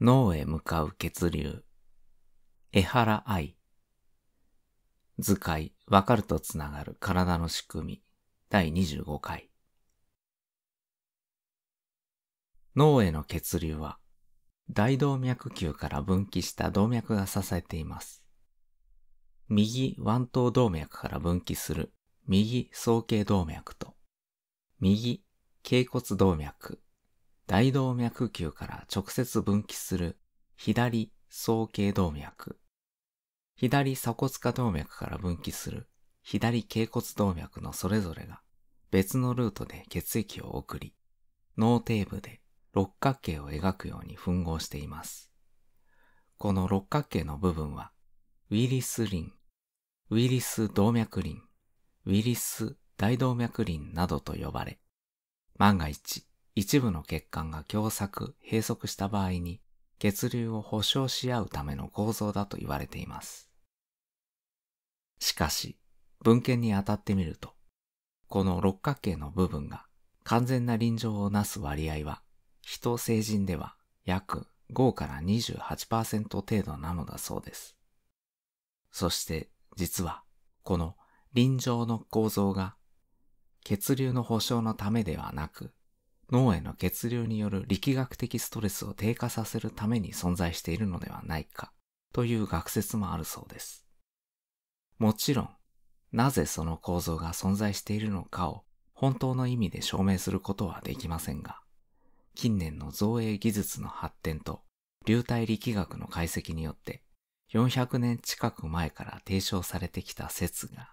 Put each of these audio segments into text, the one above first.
脳へ向かう血流。江原愛。図解、わかるとつながる体の仕組み。第25回。脳への血流は、大動脈球から分岐した動脈が支えています。右腕頭動脈から分岐する右総頸動脈と、右頸骨動脈、大動脈球から直接分岐する左総頸動脈、左鎖骨下動脈から分岐する左頸骨動脈のそれぞれが別のルートで血液を送り、脳底部で六角形を描くように吻合しています。この六角形の部分は、ウィリス輪、ウィリス動脈輪、ウィリス大動脈輪などと呼ばれ、万が一一部の血管が狭窄、閉塞した場合に血流を保障し合うための構造だと言われています。しかし、文献に当たってみると、この六角形の部分が完全な臨場をなす割合は、人成人では約5から28%程度なのだそうです。そして実は、この臨場の構造が血流の保障のためではなく、脳への血流による力学的ストレスを低下させるために存在しているのではないかという学説もあるそうです。もちろん、なぜその構造が存在しているのかを本当の意味で証明することはできませんが、近年の造影技術の発展と流体力学の解析によって400年近く前から提唱されてきた説が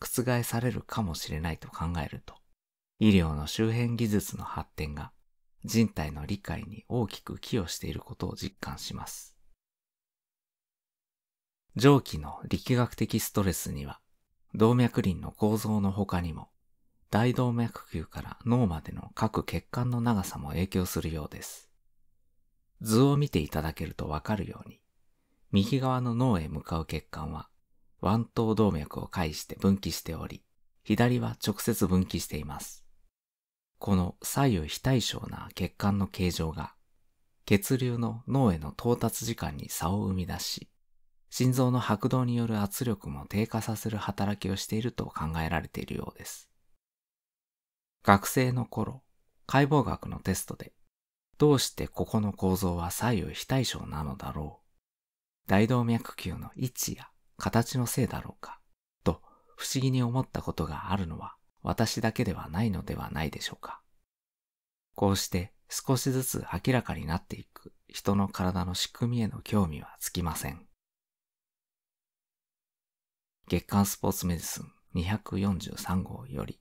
覆されるかもしれないと考えると、医療の周辺技術の発展が人体の理解に大きく寄与していることを実感します。上記の力学的ストレスには、動脈輪の構造の他にも、大動脈球から脳までの各血管の長さも影響するようです。図を見ていただけるとわかるように、右側の脳へ向かう血管は、腕頭動脈を介して分岐しており、左は直接分岐しています。この左右非対称な血管の形状が血流の脳への到達時間に差を生み出し、心臓の拍動による圧力も低下させる働きをしていると考えられているようです。学生の頃、解剖学のテストで、どうしてここの構造は左右非対称なのだろう大動脈球の位置や形のせいだろうかと不思議に思ったことがあるのは私だけではないのではないでしょうか。こうして少しずつ明らかになっていく人の体の仕組みへの興味はつきません。月刊スポーツメディスン243号より